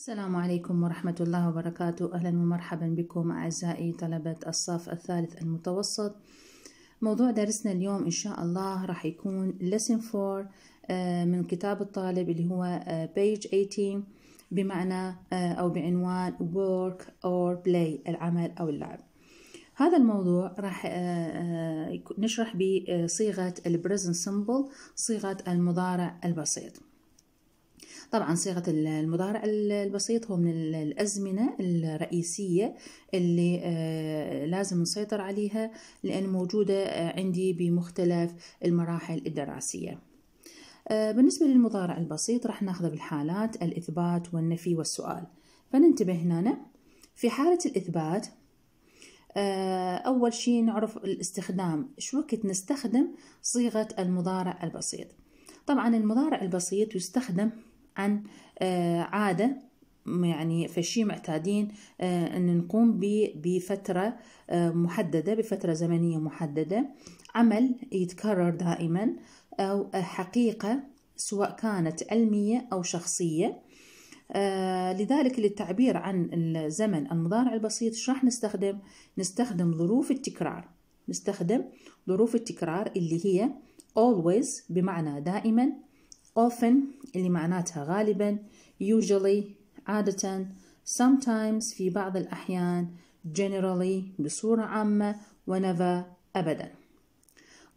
السلام عليكم ورحمة الله وبركاته أهلا ومرحبا بكم أعزائي طلبة الصف الثالث المتوسط موضوع درسنا اليوم إن شاء الله راح يكون lesson 4 آه، من كتاب الطالب اللي هو آه، page 18 بمعنى آه، أو بعنوان work or play العمل أو اللعب هذا الموضوع راح نشرح بصيغة present simple صيغة المضارع البسيط طبعا صيغة المضارع البسيط هو من الأزمنة الرئيسية اللي آه، لازم نسيطر عليها لأن موجودة آه، عندي بمختلف المراحل الدراسية آه، بالنسبة للمضارع البسيط راح ناخذه بالحالات الإثبات والنفي والسؤال فننتبه هنا في حالة الإثبات أول شيء نعرف الاستخدام شو وقت نستخدم صيغة المضارع البسيط طبعا المضارع البسيط يستخدم عن آه، عادة يعني فشي معتادين آه، أن نقوم بفترة آه، محددة بفترة زمنية محددة عمل يتكرر دائما أو حقيقة سواء كانت علمية أو شخصية لذلك للتعبير عن الزمن المضارع البسيط راح نستخدم نستخدم ظروف التكرار نستخدم ظروف التكرار اللي هي always بمعنى دائما often اللي معناتها غالبا usually عادة sometimes في بعض الأحيان generally بصورة عامة whenever أبدا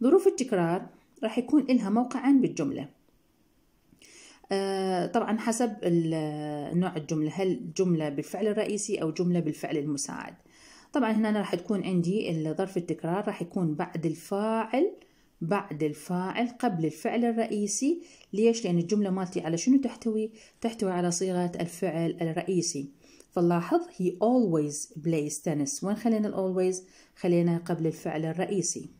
ظروف التكرار راح يكون إلها موقعا بالجملة آه طبعا حسب آه، نوع الجملة هل جملة بالفعل الرئيسي أو جملة بالفعل المساعد طبعا هنا راح تكون عندي ظرف التكرار راح يكون بعد الفاعل بعد الفاعل قبل الفعل الرئيسي ليش؟ لأن الجملة مالتي على شنو تحتوي؟ تحتوي على صيغة الفعل الرئيسي فلاحظ he always plays tennis وين خلينا ال always؟ خلينا قبل الفعل الرئيسي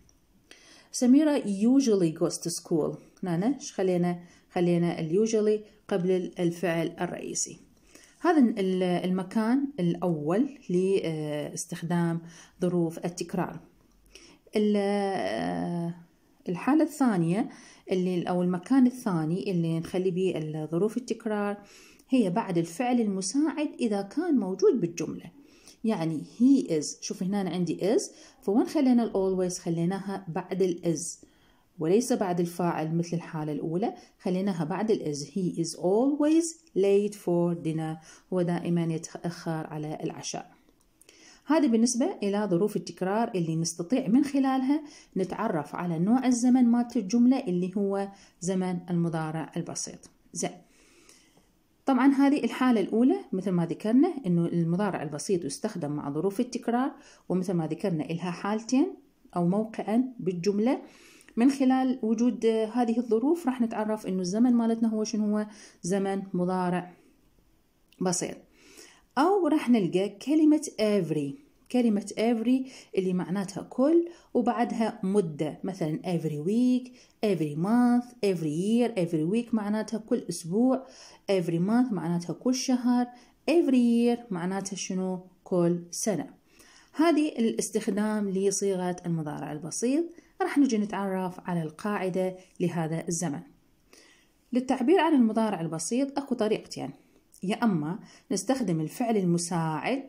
سميرة usually goes to school هنا خلينا خلينا ال usually قبل الفعل الرئيسي هذا المكان الأول لاستخدام ظروف التكرار الحالة الثانية اللي أو المكان الثاني اللي نخلي به الظروف التكرار هي بعد الفعل المساعد إذا كان موجود بالجملة يعني he is شوف هنا أنا عندي is فوين خلينا ال always خليناها بعد ال is وليس بعد الفاعل مثل الحالة الأولى خليناها بعد ال is he is always late for dinner هو دائما يتأخر على العشاء هذا بالنسبة إلى ظروف التكرار اللي نستطيع من خلالها نتعرف على نوع الزمن مالت الجملة اللي هو زمن المضارع البسيط زين طبعا هذه الحالة الأولى مثل ما ذكرنا أنه المضارع البسيط يستخدم مع ظروف التكرار ومثل ما ذكرنا إلها حالتين أو موقعا بالجملة من خلال وجود هذه الظروف راح نتعرف أنه الزمن مالتنا هو شنو هو زمن مضارع بسيط أو راح نلقى كلمة every كلمة every اللي معناتها كل وبعدها مدة مثلا every week every month every year every week معناتها كل أسبوع every month معناتها كل شهر every year معناتها شنو كل سنة هذه الاستخدام لصيغة المضارع البسيط راح نجي نتعرف على القاعدة لهذا الزمن للتعبير عن المضارع البسيط أكو طريقتين يعني. يا اما نستخدم الفعل المساعد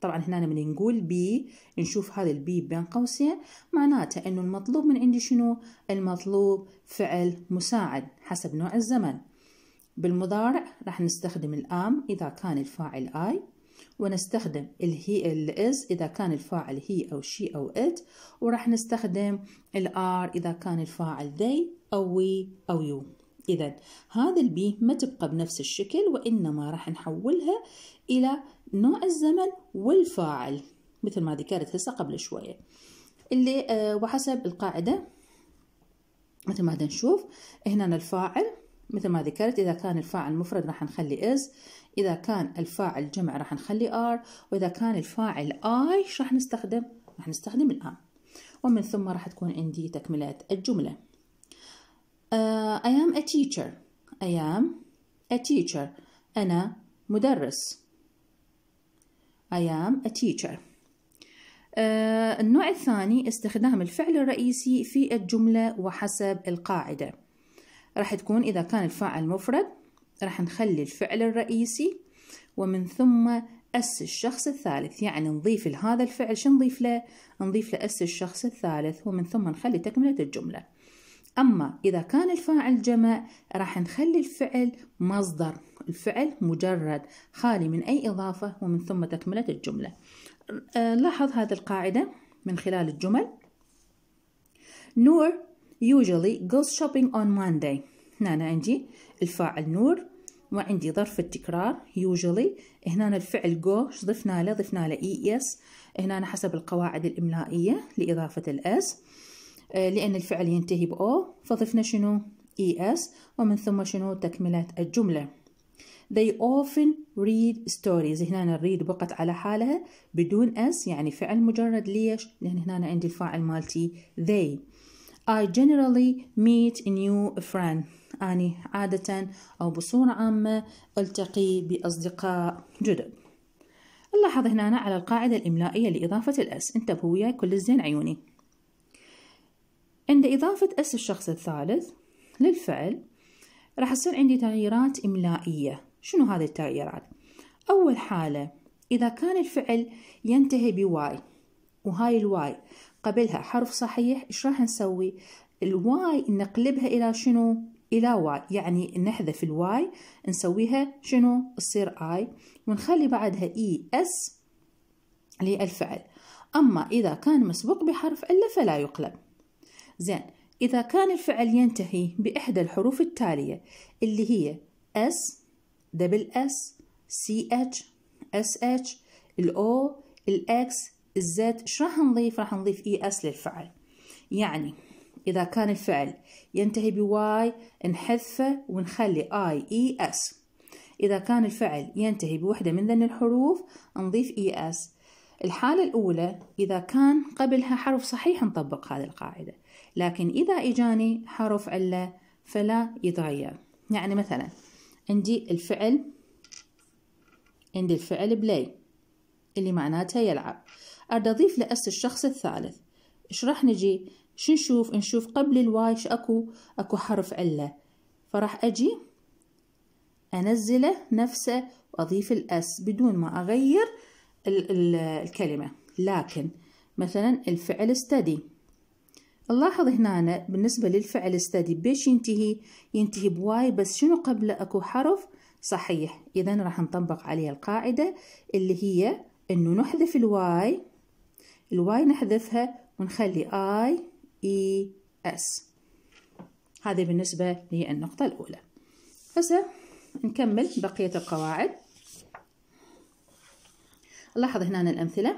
طبعا هنا من نقول بي نشوف هذا البي بين قوسين معناته انه المطلوب من عندي شنو المطلوب فعل مساعد حسب نوع الزمن بالمضارع راح نستخدم الام اذا كان الفاعل اي ونستخدم الهي الاز اذا كان الفاعل هي او شي او ات وراح نستخدم الار اذا كان الفاعل they او we او you إذا هذا البي ما تبقى بنفس الشكل وإنما راح نحولها إلى نوع الزمن والفاعل مثل ما ذكرت هسه قبل شوية اللي آه وحسب القاعدة مثل ما نشوف هنا الفاعل مثل ما ذكرت إذا كان الفاعل مفرد راح نخلي is إذا كان الفاعل جمع راح نخلي ار وإذا كان الفاعل I راح نستخدم راح نستخدم الآن ومن ثم راح تكون عندي تكملة الجملة uh, I am a teacher I am a teacher أنا مدرس I am a teacher uh, النوع الثاني استخدام الفعل الرئيسي في الجملة وحسب القاعدة راح تكون إذا كان الفاعل مفرد راح نخلي الفعل الرئيسي ومن ثم أس الشخص الثالث يعني نضيف لهذا الفعل شو نضيف له؟ نضيف له أس الشخص الثالث ومن ثم نخلي تكملة الجملة أما إذا كان الفاعل جمع راح نخلي الفعل مصدر الفعل مجرد خالي من أي إضافة ومن ثم تكملة الجملة آه، لاحظ هذه القاعدة من خلال الجمل نور usually goes shopping on Monday هنا عندي الفاعل نور وعندي ظرف التكرار usually هنا الفعل go ضفنا له ضفنا له es هنا حسب القواعد الإملائية لإضافة الاس آه، لأن الفعل ينتهي بأو فضفنا شنو ES ومن ثم شنو تكملة الجملة They often read stories هنا الريد بقت على حالها بدون S يعني فعل مجرد ليش؟ لأن هنا عندي الفاعل مالتي they I generally meet a new friend أني عادة أو بصورة عامة ألتقي بأصدقاء جدد نلاحظ هنا على القاعدة الإملائية لإضافة الأس انتبهوا وياي كل الزين عيوني عند إضافة اس الشخص الثالث للفعل راح تصير عندي تغييرات إملائية شنو هذه التغييرات؟ أول حالة إذا كان الفعل ينتهي بواي وهاي الواي قبلها حرف صحيح إيش راح نسوي؟ الواي نقلبها إلى شنو؟ إلى واي يعني نحذف الواي نسويها شنو؟ تصير آي ونخلي بعدها إي e، إس للفعل أما إذا كان مسبوق بحرف إلا فلا يقلب زين إذا كان الفعل ينتهي بإحدى الحروف التالية اللي هي S دبل S CH SH الأو الإكس الزد إيش راح نضيف راح نضيف ES للفعل يعني إذا كان الفعل ينتهي بواي نحذفه ونخلي I ES إذا كان الفعل ينتهي بوحدة من ذن الحروف نضيف اي e اس الحالة الأولى إذا كان قبلها حرف صحيح نطبق هذه القاعدة لكن إذا إجاني حرف علة فلا يتغير يعني مثلا عندي الفعل عندي الفعل بلاي اللي معناتها يلعب أريد أضيف لأس الشخص الثالث إيش راح نجي شو نشوف نشوف قبل الواي اكو اكو حرف علة فراح أجي أنزله نفسه وأضيف الأس بدون ما أغير الكلمة لكن مثلا الفعل استدي نلاحظ هنا بالنسبة للفعل استدي بيش ينتهي ينتهي بواي بس شنو قبله أكو حرف صحيح إذا راح نطبق عليه القاعدة اللي هي إنه نحذف الواي الواي نحذفها ونخلي آي إي أس هذه بالنسبة للنقطة الأولى هسه نكمل بقية القواعد نلاحظ هنا الأمثلة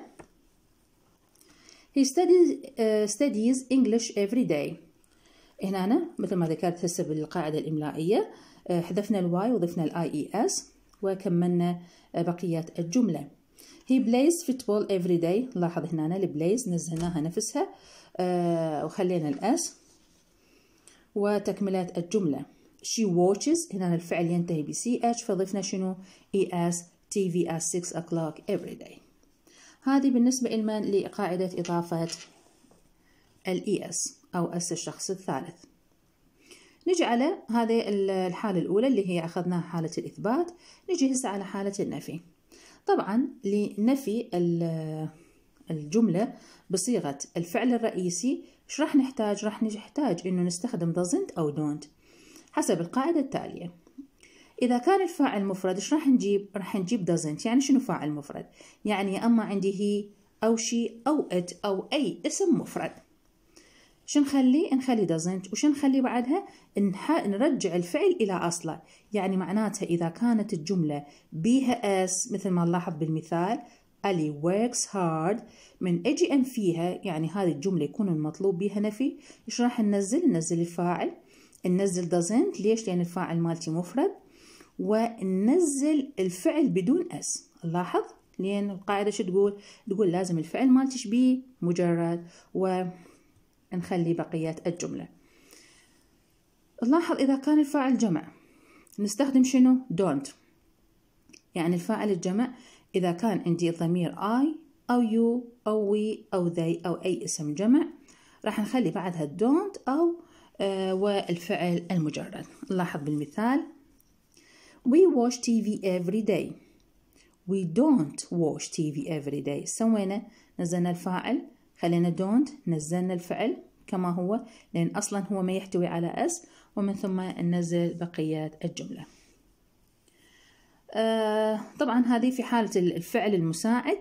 He studies, uh, studies English every day. هنا مثل ما ذكرت هسه بالقاعدة الإملائية آه، حذفنا الواي وضفنا الاي اي اس e وكملنا آه، بقية الجملة. He plays football every day. لاحظ هنا البلايز نزلناها نفسها آه، وخلينا الاس وتكملة الجملة. She watches هنا الفعل ينتهي ب ch فضفنا شنو؟ es at 6 o'clock every day. هذه بالنسبة إلنا لقاعدة إضافة الـ ES أو S الشخص الثالث نجي على هذه الحالة الأولى اللي هي أخذناها حالة الإثبات نجي هسه على حالة النفي طبعا لنفي الجملة بصيغة الفعل الرئيسي ايش راح نحتاج راح نحتاج انه نستخدم doesn't او don't حسب القاعدة التالية إذا كان الفاعل مفرد إيش راح نجيب؟ راح نجيب doesn't يعني شنو فاعل مفرد؟ يعني أما عندي هي أو شي أو it أو أي اسم مفرد شو نخلي نخلي doesn't نخلي بعدها نح... نرجع الفعل إلى أصله يعني معناتها إذا كانت الجملة بيها اس مثل ما نلاحظ بالمثال Ali works hard من أجي أن فيها يعني هذه الجملة يكون المطلوب بها نفي إيش راح ننزل؟ ننزل الفاعل ننزل doesn't ليش؟ لأن الفاعل مالتي مفرد وننزل الفعل بدون اس نلاحظ لأن القاعدة شو تقول تقول لازم الفعل مال تشبيه مجرد ونخلي بقية الجملة نلاحظ إذا كان الفاعل جمع نستخدم شنو don't يعني الفاعل الجمع إذا كان عندي الضمير I أو you أو we أو they أو أي اسم جمع راح نخلي بعدها don't أو آه والفعل المجرد نلاحظ بالمثال We watch TV every day. We don't watch TV every day. سوينا نزلنا الفاعل خلينا don't نزلنا الفعل كما هو لأن أصلا هو ما يحتوي على أس ومن ثم ننزل بقية الجملة آه طبعا هذه في حالة الفعل المساعد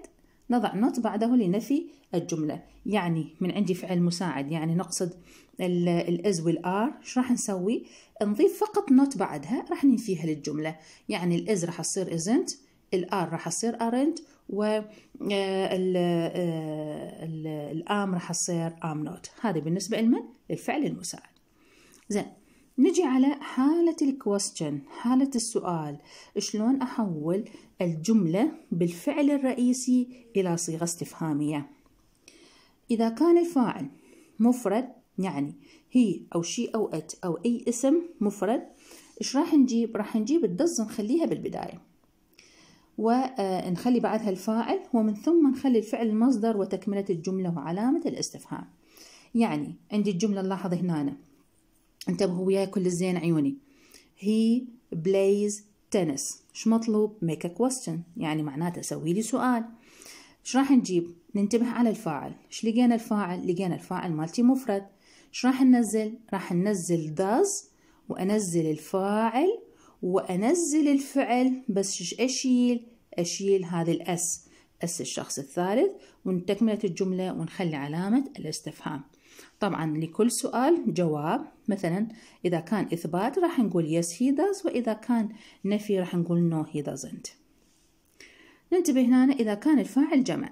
نضع not بعده لنفي الجملة يعني من عندي فعل مساعد يعني نقصد الاز والار شو راح نسوي نضيف فقط نوت بعدها راح ننفيها للجمله يعني الاز راح تصير ازنت الار راح تصير ارنت آه، آه، الام راح تصير ام نوت هذه بالنسبه لمن للفعل المساعد زين نجي على حالة الكوستشن حالة السؤال شلون أحول الجملة بالفعل الرئيسي إلى صيغة استفهامية إذا كان الفاعل مفرد يعني هي أو شي أو أت أو أي اسم مفرد إيش راح نجيب راح نجيب الدز نخليها بالبداية ونخلي آه، بعدها الفاعل ومن ثم نخلي الفعل المصدر وتكملة الجملة وعلامة الاستفهام يعني عندي الجملة نلاحظ هنا أنا. انتبهوا وياي كل الزين عيوني هي بلايز تنس ايش مطلوب ميك ا كويستشن يعني معناته سوي لي سؤال ايش راح نجيب ننتبه على الفاعل ايش لقينا الفاعل لقينا الفاعل مالتي مفرد شو راح ننزل راح ننزل does وانزل الفاعل وانزل الفعل بس اشيل اشيل هذا الاس اس الشخص الثالث ونتكملة الجمله ونخلي علامه الاستفهام طبعا لكل سؤال جواب مثلا إذا كان إثبات راح نقول yes he does وإذا كان نفي راح نقول no he doesn't ننتبه هنا إذا كان الفاعل جمع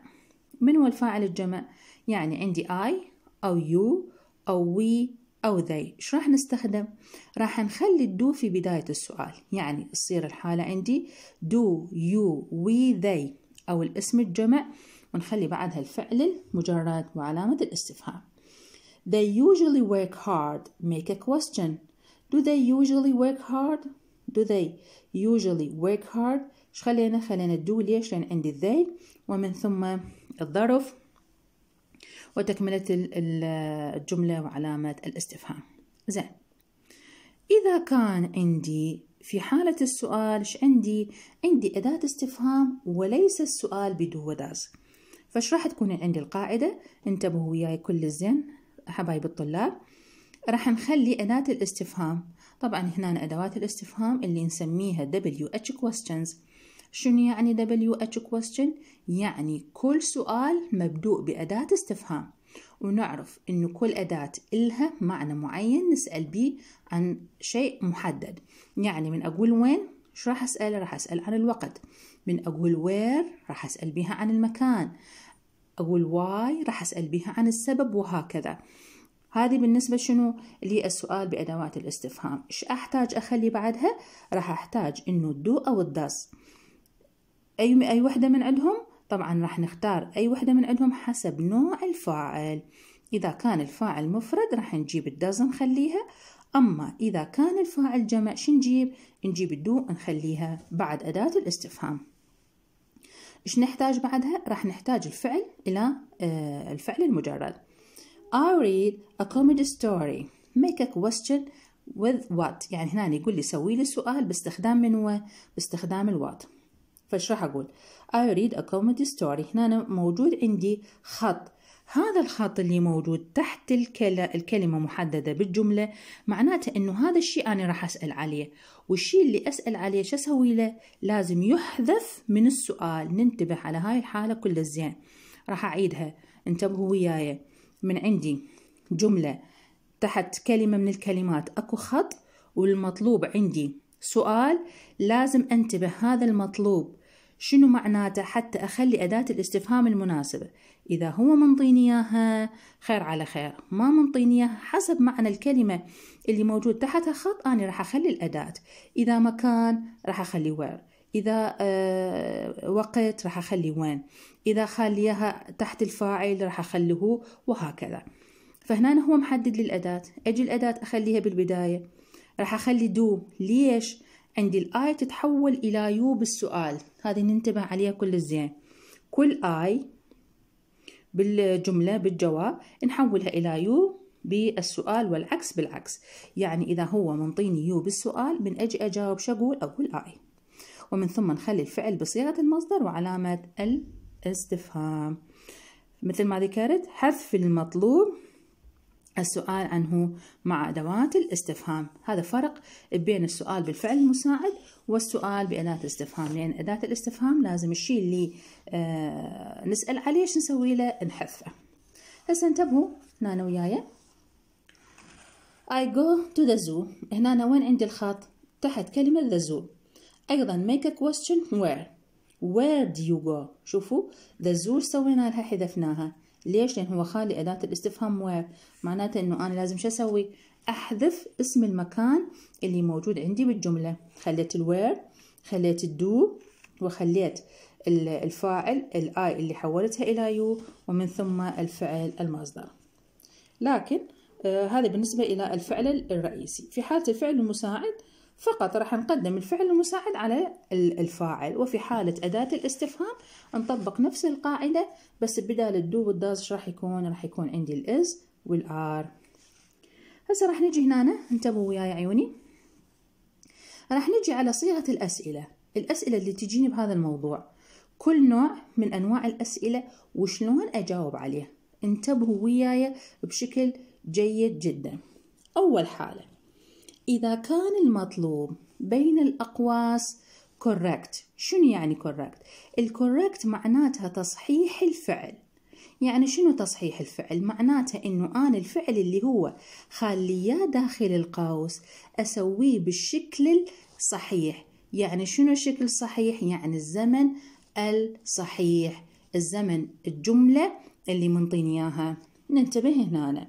من هو الفاعل الجمع؟ يعني عندي I أو you أو وي أو they شو راح نستخدم؟ راح نخلي الدو في بداية السؤال يعني تصير الحالة عندي do you we they أو الاسم الجمع ونخلي بعدها الفعل المجرد وعلامة الاستفهام They usually work hard make a question Do they usually work hard? Do they usually work hard؟ ايش خلينا؟ خلينا do ليش؟ لأن عندي they ومن ثم الظرف وتكملة الجملة وعلامة الاستفهام زين إذا كان عندي في حالة السؤال إيش عندي؟ عندي أداة استفهام وليس السؤال بدو وداز فش راح تكون عندي القاعدة انتبهوا وياي كل الزين حبايب الطلاب راح نخلي أداة الاستفهام طبعا هنا أدوات الاستفهام اللي نسميها WH questions شنو يعني WH question؟ يعني كل سؤال مبدوء بأداة استفهام ونعرف إن كل أداة إلها معنى معين نسأل به عن شيء محدد يعني من أقول وين شو راح أسأل؟ راح أسأل عن الوقت من أقول وير راح أسأل بها عن المكان أقول واي راح أسأل بها عن السبب وهكذا هذه بالنسبة شنو لي السؤال بأدوات الاستفهام إيش أحتاج أخلي بعدها راح أحتاج إنه الدو أو الداس أي أي وحدة من عندهم طبعا راح نختار أي وحدة من عندهم حسب نوع الفاعل إذا كان الفاعل مفرد راح نجيب الدوز نخليها أما إذا كان الفاعل جمع شو نجيب؟ نجيب الدو نخليها بعد أداة الاستفهام إيش نحتاج بعدها؟ راح نحتاج الفعل إلى آه، الفعل المجرد I read a comedy story make a question with what يعني هنا يقول لي سوي لي سؤال باستخدام من هو؟ باستخدام الوات فايش راح اقول I read a comedy story هنا أنا موجود عندي خط هذا الخط اللي موجود تحت الكلمة محددة بالجملة معناته أنه هذا الشيء أنا راح أسأل عليه والشيء اللي أسأل عليه شو أسوي له لازم يحذف من السؤال ننتبه على هاي الحالة كل الزين راح أعيدها انتبهوا وياي من عندي جملة تحت كلمة من الكلمات أكو خط والمطلوب عندي سؤال لازم أنتبه هذا المطلوب شنو معناته حتى أخلي أداة الاستفهام المناسبة إذا هو منطيني إياها خير على خير ما منطيني إياها حسب معنى الكلمة اللي موجود تحتها خط أنا راح أخلي الأداة إذا مكان راح أخلي وير إذا أه وقت راح أخلي وين إذا خليها تحت الفاعل راح أخليه وهكذا فهنا هو محدد للأداة أجي الأداة أخليها بالبداية راح أخلي دو ليش؟ عندي الآي تتحول إلى يو بالسؤال هذه ننتبه عليها كل الزين كل آي بالجملة بالجواب نحولها إلى يو بالسؤال والعكس بالعكس يعني إذا هو منطيني يو بالسؤال من أجي أجاوب شقول أقول آي ومن ثم نخلي الفعل بصيغة المصدر وعلامة الاستفهام مثل ما ذكرت حذف المطلوب السؤال عنه مع أدوات الاستفهام هذا فرق بين السؤال بالفعل المساعد والسؤال بأداة الاستفهام لأن يعني أداة الاستفهام لازم الشيء اللي آه، نسأل عليه شو نسوي له نحذفه هسه انتبهوا هنا أنا وياي I go to the zoo هنا وين عندي الخط تحت كلمة the zoo أيضا make a question where where do you go شوفوا the zoo سوينا لها حذفناها ليش لان هو خالي اداه الاستفهام وير معناته انه انا لازم شو اسوي احذف اسم المكان اللي موجود عندي بالجمله خليت الوير خليت الدو وخليت الفاعل الاي اللي حولتها الى يو ومن ثم الفعل المصدر لكن آه هذا بالنسبه الى الفعل الرئيسي في حاله الفعل المساعد فقط راح نقدم الفعل المساعد على الفاعل وفي حالة أداة الاستفهام نطبق نفس القاعدة بس بدال الدو والداز راح يكون راح يكون عندي الإز والآر هسه راح نجي هنا انتبهوا وياي عيوني راح نجي على صيغة الأسئلة الأسئلة اللي تجيني بهذا الموضوع كل نوع من أنواع الأسئلة وشلون أجاوب عليه انتبهوا وياي بشكل جيد جدا أول حالة إذا كان المطلوب بين الأقواس correct شنو يعني correct الكوركت معناتها تصحيح الفعل يعني شنو تصحيح الفعل معناتها انه انا الفعل اللي هو خليه داخل القوس اسويه بالشكل الصحيح يعني شنو الشكل الصحيح؟ يعني الزمن الصحيح الزمن الجملة اللي منطيني إياها ننتبه هنا أنا.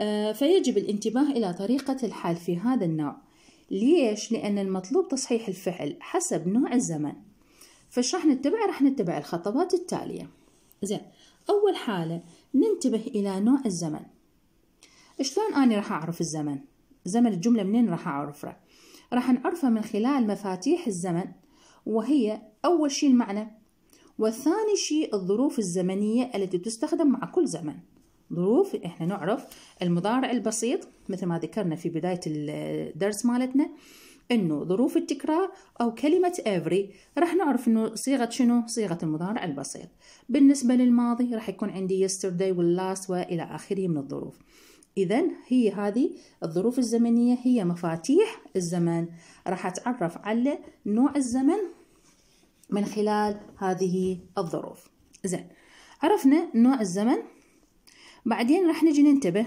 آه، فيجب الانتباه إلى طريقة الحل في هذا النوع ليش؟ لأن المطلوب تصحيح الفعل حسب نوع الزمن فش راح نتبع؟ راح نتبع الخطوات التالية زين أول حالة ننتبه إلى نوع الزمن شلون أنا راح أعرف الزمن؟ زمن الجملة منين راح أعرفه؟ راح نعرفه من خلال مفاتيح الزمن وهي أول شيء المعنى وثاني شيء الظروف الزمنية التي تستخدم مع كل زمن ظروف احنا نعرف المضارع البسيط مثل ما ذكرنا في بداية الدرس مالتنا انه ظروف التكرار او كلمة every راح نعرف انه صيغة شنو صيغة المضارع البسيط بالنسبة للماضي راح يكون عندي yesterday واللاست والى اخره من الظروف إذا هي هذه الظروف الزمنية هي مفاتيح الزمن راح أتعرف على نوع الزمن من خلال هذه الظروف زين عرفنا نوع الزمن بعدين راح نجي ننتبه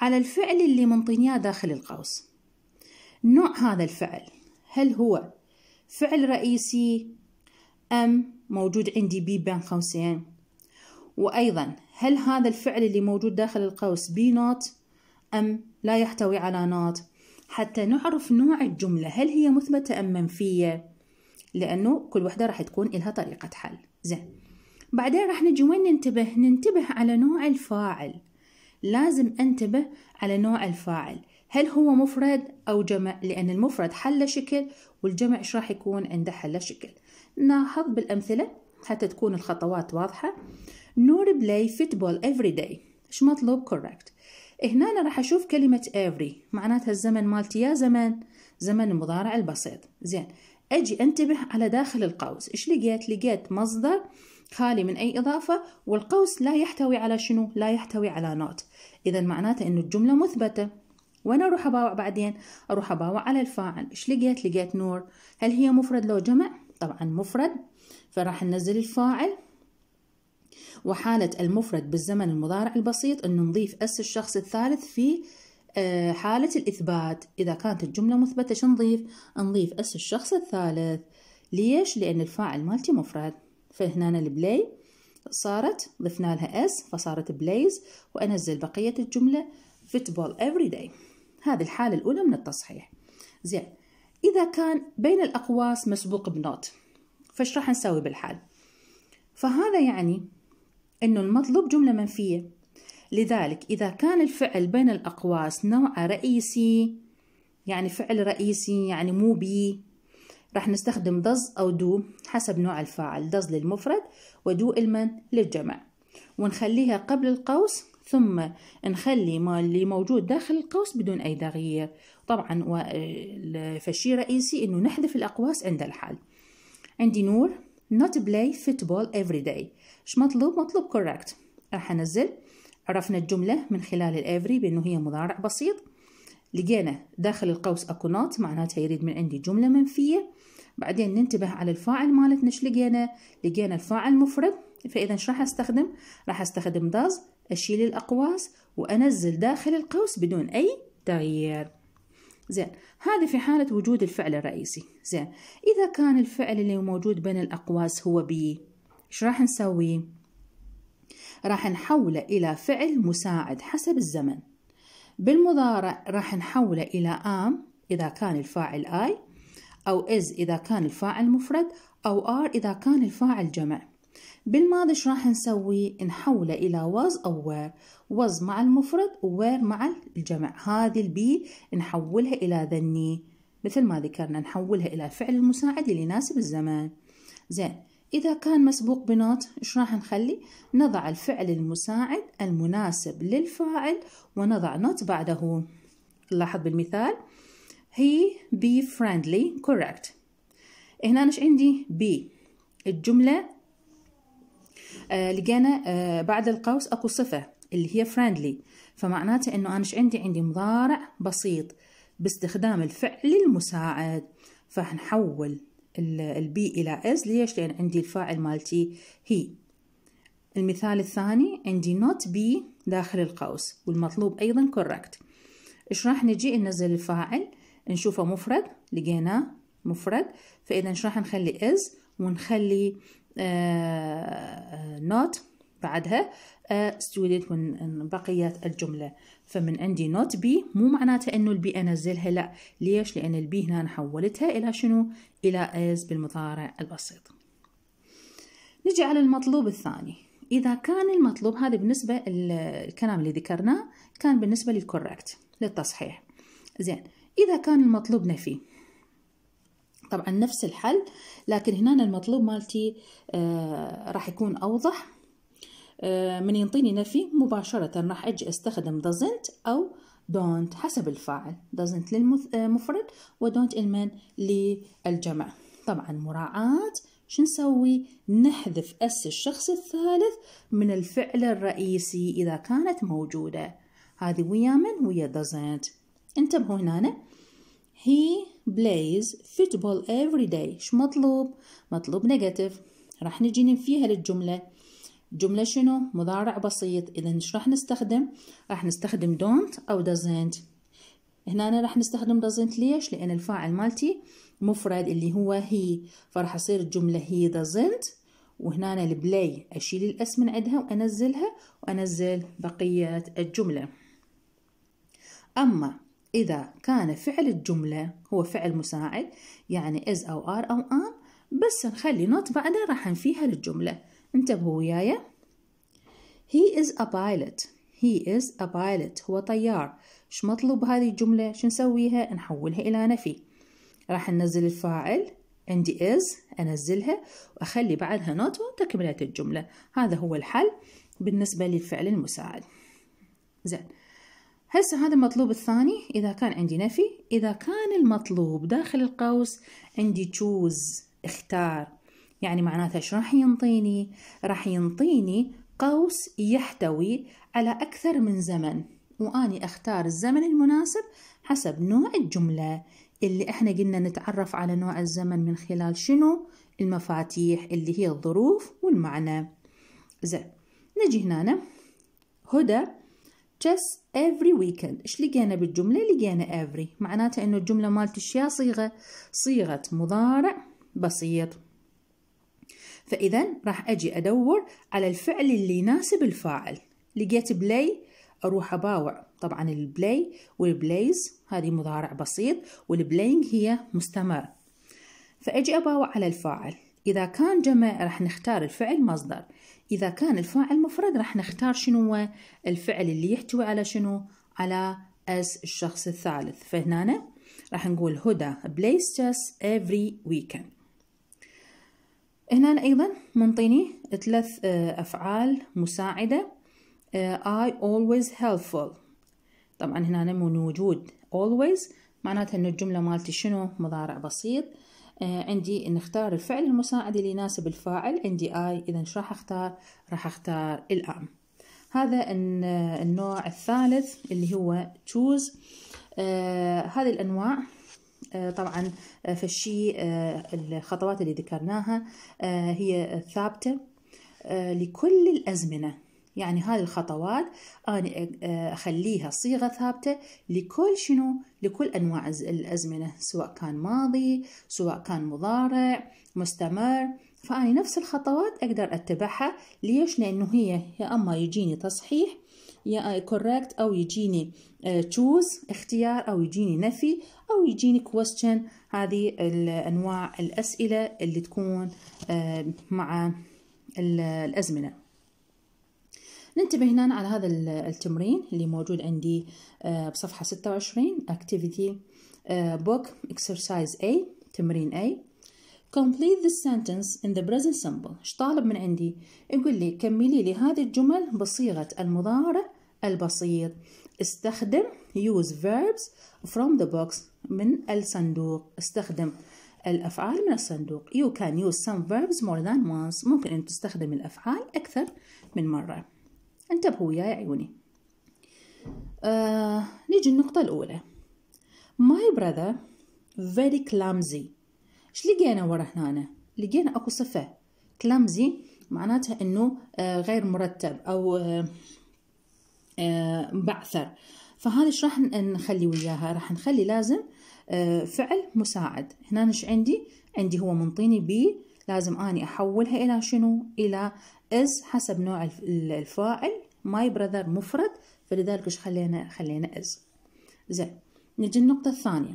على الفعل اللي منطينياه داخل القوس نوع هذا الفعل هل هو فعل رئيسي أم موجود عندي بي بين قوسين وأيضا هل هذا الفعل اللي موجود داخل القوس بي نوت أم لا يحتوي على نوت حتى نعرف نوع الجملة هل هي مثبتة أم منفية لأنه كل وحدة راح تكون لها طريقة حل زين بعدين راح نجي وين ننتبه ننتبه على نوع الفاعل لازم انتبه على نوع الفاعل هل هو مفرد أو جمع لأن المفرد حل شكل والجمع إيش راح يكون عنده حل شكل ناخذ بالأمثلة حتى تكون الخطوات واضحة نور بلاي فوتبول افري داي إيش مطلوب كوركت هنا أنا راح أشوف كلمة افري معناتها الزمن مالتي يا زمن زمن المضارع البسيط زين أجي أنتبه على داخل القوس إيش لقيت لقيت مصدر خالي من أي إضافة والقوس لا يحتوي على شنو؟ لا يحتوي على نوت إذا معناته أنه الجملة مثبتة وأنا أروح أباوع بعدين أروح أباوع على الفاعل إيش لقيت؟ لقيت نور هل هي مفرد لو جمع؟ طبعا مفرد فراح ننزل الفاعل وحالة المفرد بالزمن المضارع البسيط أنه نضيف أس الشخص الثالث في آه، حالة الإثبات إذا كانت الجملة مثبتة شو نضيف؟ نضيف أس الشخص الثالث ليش؟ لأن الفاعل مالتي مفرد فهنا البلاي صارت ضفنا لها اس فصارت بلايز وانزل بقيه الجمله فوتبول افري داي هذه الحاله الاولى من التصحيح زين اذا كان بين الاقواس مسبوق بنوت فايش راح نسوي بالحال فهذا يعني انه المطلوب جمله منفيه لذلك اذا كان الفعل بين الاقواس نوع رئيسي يعني فعل رئيسي يعني مو بي راح نستخدم does أو do حسب نوع الفاعل does للمفرد ودو المن للجمع ونخليها قبل القوس ثم نخلي ما اللي موجود داخل القوس بدون أي تغيير طبعا فالشي رئيسي أنه نحذف الأقواس عند الحال عندي نور not play football every day ايش مطلوب مطلوب correct راح انزل عرفنا الجمله من خلال الافري بانه هي مضارع بسيط لقينا داخل القوس اكو نوت معناتها يريد من عندي جمله منفيه بعدين ننتبه على الفاعل مالتنا ايش لقينا لقينا الفاعل مفرد فاذا ايش راح استخدم راح استخدم داز اشيل الاقواس وانزل داخل القوس بدون اي تغيير زين هذا في حالة وجود الفعل الرئيسي زين إذا كان الفعل اللي موجود بين الأقواس هو بي إيش راح نسوي راح نحوله إلى فعل مساعد حسب الزمن بالمضارع راح نحوله إلى آم إذا كان الفاعل آي أو is إذا كان الفاعل مفرد أو are إذا كان الفاعل جمع بالماضي شو راح نسوي نحوله إلى was أو were was مع المفرد were مع الجمع هذه البي نحولها إلى ذني مثل ما ذكرنا نحولها إلى الفعل المساعد اللي يناسب الزمان زين إذا كان مسبوق بنوت إيش راح نخلي؟ نضع الفعل المساعد المناسب للفاعل ونضع نوت بعده نلاحظ بالمثال he be friendly correct هنا مش عندي بي الجملة آه لقينا آه بعد القوس اكو صفة اللي هي friendly فمعناته انه انا عندي عندي مضارع بسيط باستخدام الفعل المساعد فحنحول البي الى از ليش لان عندي الفاعل مالتي هي المثال الثاني عندي not be داخل القوس والمطلوب ايضا correct ايش راح نجي ننزل الفاعل نشوفه مفرد لقيناه مفرد فإذا شو راح نخلي is ونخلي نوت آه، not بعدها آه، student من بقية الجملة فمن عندي not بي مو معناته انه البي انزلها لا ليش لان البي هنا حولتها الى شنو الى is بالمضارع البسيط نجي على المطلوب الثاني اذا كان المطلوب هذا بالنسبة الكلام اللي ذكرناه كان بالنسبة للكوركت للتصحيح زين إذا كان المطلوب نفي طبعا نفس الحل لكن هنا المطلوب مالتي آه راح يكون أوضح آه من ينطيني نفي مباشرة راح أجي أستخدم doesn't أو don't حسب الفاعل doesn't للمفرد و don't المن للجمع طبعا مراعاة شو نسوي نحذف أس الشخص الثالث من الفعل الرئيسي إذا كانت موجودة هذه ويا من ويا doesn't انتبهوا هنا he plays football every day شو مطلوب مطلوب نيجاتيف راح نجي ننفيها للجملة الجملة شنو مضارع بسيط إذا إيش راح نستخدم راح نستخدم don't أو doesn't هنا أنا راح نستخدم doesn't ليش لأن الفاعل مالتي مفرد اللي هو he فراح أصير الجملة he doesn't وهنا أنا البلاي أشيل الأس من عندها وأنزلها وأنزل بقية الجملة أما إذا كان فعل الجملة هو فعل مساعد يعني is أو are أو am بس نخلي not بعدها راح نفيها للجملة انتبهوا وياي He is a pilot He is a pilot هو طيار ايش مطلوب هذه الجملة شو نسويها نحولها إلى نفي راح ننزل الفاعل عندي is أنزلها وأخلي بعدها not وتكملة الجملة هذا هو الحل بالنسبة للفعل المساعد زين هسه هذا المطلوب الثاني إذا كان عندي نفي إذا كان المطلوب داخل القوس عندي تشوز اختار يعني معناتها ايش راح ينطيني راح ينطيني قوس يحتوي على أكثر من زمن وأني أختار الزمن المناسب حسب نوع الجملة اللي احنا قلنا نتعرف على نوع الزمن من خلال شنو المفاتيح اللي هي الظروف والمعنى زين نجي هنا هدى just every weekend ايش لقينا بالجملة لقينا every معناته انه الجملة مالت الشيا صيغة صيغة مضارع بسيط فاذا راح اجي ادور على الفعل اللي يناسب الفاعل لقيت بلاي اروح اباوع طبعا البلاي والبلايز هذه مضارع بسيط والبلاينج هي مستمر فاجي اباوع على الفاعل اذا كان جمع راح نختار الفعل مصدر إذا كان الفاعل مفرد راح نختار شنو هو الفعل اللي يحتوي على شنو على as الشخص الثالث فهنا راح نقول هدى plays just every weekend هنا أيضا منطيني ثلاث آه، أفعال مساعدة آه، I always helpful طبعا هنا من وجود always معناتها أن الجملة مالتي شنو مضارع بسيط آه، عندي نختار الفعل المساعد اللي يناسب الفاعل عندي I إذا شو راح أختار راح أختار الأم هذا النوع الثالث اللي هو choose آه هذه الأنواع آه طبعا آه، فالشي آه الخطوات اللي ذكرناها آه، هي ثابتة لكل الأزمنة يعني هذه الخطوات أنا أخليها صيغة ثابتة لكل شنو لكل أنواع الأزمنة سواء كان ماضي سواء كان مضارع مستمر فأني نفس الخطوات أقدر أتبعها ليش لأنه هي يا أما يجيني تصحيح يا كوركت أو يجيني تشوز اختيار أو يجيني نفي أو يجيني question هذه الأنواع الأسئلة اللي تكون مع الأزمنة ننتبه هنا على هذا التمرين اللي موجود عندي آه، بصفحة 26 activity آه، book exercise A تمرين A complete this sentence in the present simple ايش طالب من عندي يقول لي كملي لي هذه الجمل بصيغة المضارع البسيط استخدم use verbs from the box من الصندوق استخدم الأفعال من الصندوق you can use some verbs more than once ممكن أن تستخدم الأفعال أكثر من مرة انتبهوا يا عيوني آه، نيجي النقطة الأولى My brother very clumsy إيش لقينا ورا هنا لقينا أكو صفة clumsy معناتها أنه آه غير مرتب أو آه آه بعثر فهذا ايش راح نخلي وياها راح نخلي لازم آه، فعل مساعد هنا ايش عندي عندي هو منطيني بي لازم أني أحولها إلى شنو؟ إلى إز حسب نوع الفاعل ماي براذر مفرد فلذلك إيش خلينا خلينا إز زين نجي النقطة الثانية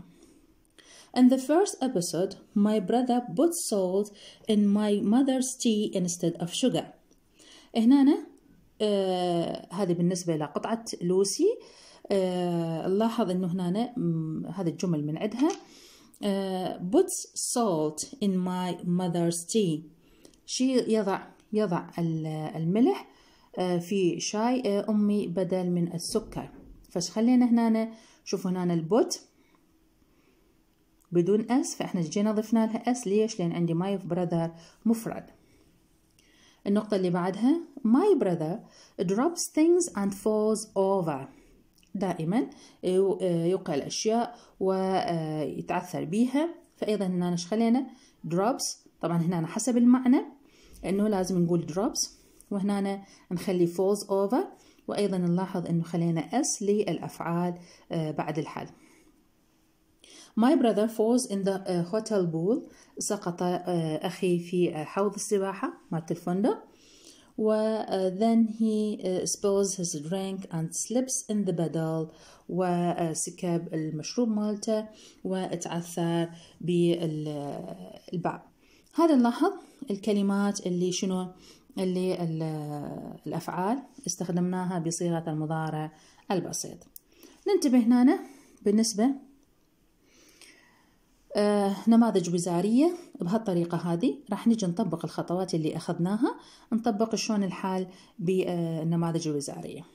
In the first episode, my brother put salt in my mother's tea instead of sugar. هنا أنا آه، هذه بالنسبة لقطعة لوسي آه، لاحظ انه هنا هذه الجمل من عدها. Uh, put puts salt in my mother's tea شي يضع يضع الملح uh, في شاي uh, أمي بدل من السكر فش خلينا هنا شوفوا هنا البوت بدون اس فاحنا جينا ضفنا لها اس ليش لان عندي ماي براذر مفرد النقطة اللي بعدها my brother drops things and falls over دائما آه، يوقع الأشياء ويتعثر بيها فأيضا هنا إيش خلينا drops طبعا هنا حسب المعنى إنه لازم نقول drops وهنا نخلي falls over وأيضا نلاحظ إنه خلينا s للأفعال آه، بعد الحل My brother falls in the آه، hotel pool سقط أخي في حوض السباحة مالت الفندق و then he uh, spills his drink and slips in the puddle وسكب المشروب مالته وتعثر بالبعض هذا نلاحظ الكلمات اللي شنو اللي الأفعال استخدمناها بصيغة المضارع البسيط ننتبه هنا بالنسبة آه نماذج وزارية بهالطريقة هذه راح نجي نطبق الخطوات اللي أخذناها نطبق شلون الحال بالنماذج الوزارية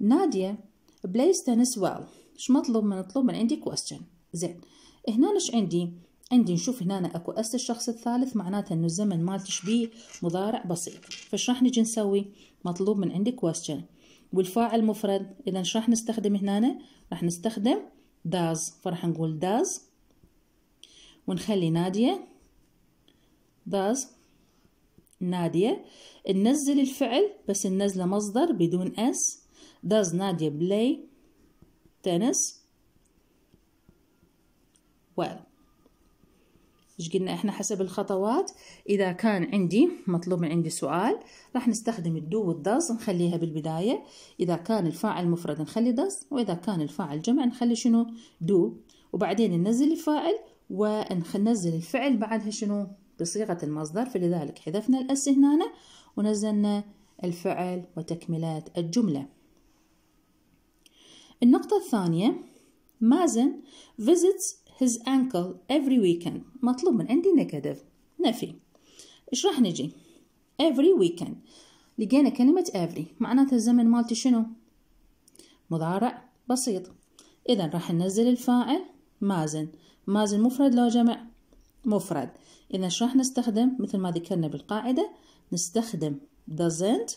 نادية بليز تنس ويل ايش مطلوب من مطلوب من عندي كويستشن زين هنا ايش عندي عندي نشوف هنا اكو اس الشخص الثالث معناته انه الزمن مال تشبيه مضارع بسيط فايش راح نجي نسوي مطلوب من عندي كويستشن والفاعل مفرد اذا ايش راح نستخدم هنا راح نستخدم داز فراح نقول داز ونخلي نادية does نادية ننزل الفعل بس ننزله مصدر بدون اس does نادية play tennis well ايش قلنا احنا حسب الخطوات اذا كان عندي مطلوب من عندي سؤال راح نستخدم الدو والداز نخليها بالبدايه اذا كان الفاعل مفرد نخلي داز واذا كان الفاعل جمع نخلي شنو دو وبعدين ننزل الفاعل وننزل الفعل بعدها شنو بصيغة المصدر فلذلك حذفنا الأس هنا ونزلنا الفعل وتكملات الجملة النقطة الثانية مازن visits his uncle every weekend مطلوب من عندي negative نفي ايش راح نجي every weekend لقينا كلمة every معناتها الزمن مالتي شنو مضارع بسيط إذا راح ننزل الفاعل مازن مازن مفرد لو جمع مفرد إذا شو راح نستخدم مثل ما ذكرنا بالقاعدة نستخدم doesn't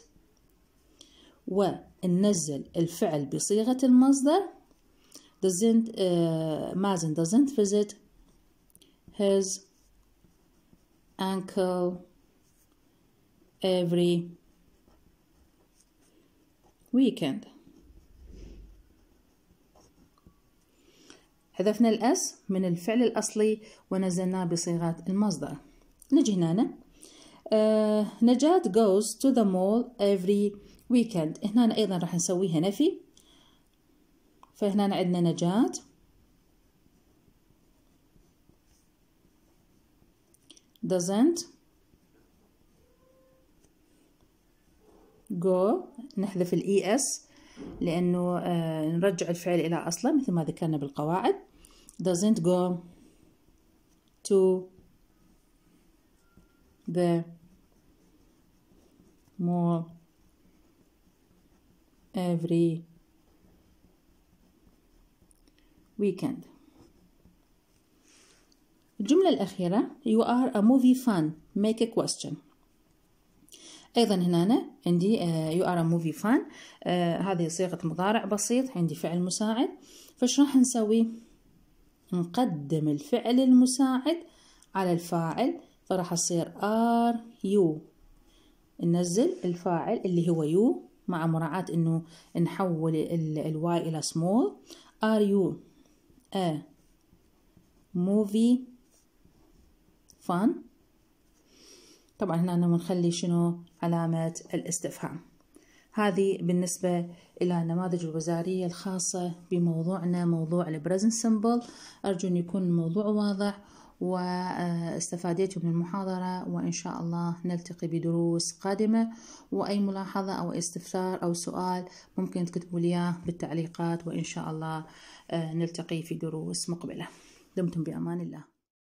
وننزل الفعل بصيغة المصدر doesn't uh, آه، مازن doesn't visit his uncle every weekend حذفنا الأس من الفعل الأصلي ونزلناه بصيغة المصدر نجي هنا آه نجاة goes to the mall every weekend هنا أيضا راح نسويها نفي فهنا عندنا نجاة doesn't go نحذف الاي اس e لأنه نرجع الفعل إلى أصله مثل ما ذكرنا بالقواعد doesn't go to the mall every weekend الجملة الأخيرة you are a movie fan make a question ايضا هنا عندي يو ار موفي فان هذه صيغه مضارع بسيط عندي فعل مساعد فش راح نسوي نقدم الفعل المساعد على الفاعل فراح يصير ار يو ننزل الفاعل اللي هو يو مع مراعاة انه نحول الواي الى سمول ار يو ا موفي فان طبعا هنا بنخلي شنو علامة الاستفهام هذه بالنسبة إلى النماذج الوزارية الخاصة بموضوعنا موضوع البريزنت سيمبل أرجو أن يكون الموضوع واضح واستفاديت من المحاضرة وإن شاء الله نلتقي بدروس قادمة وأي ملاحظة أو استفسار أو سؤال ممكن تكتبوا لي بالتعليقات وإن شاء الله آه، نلتقي في دروس مقبلة دمتم بأمان الله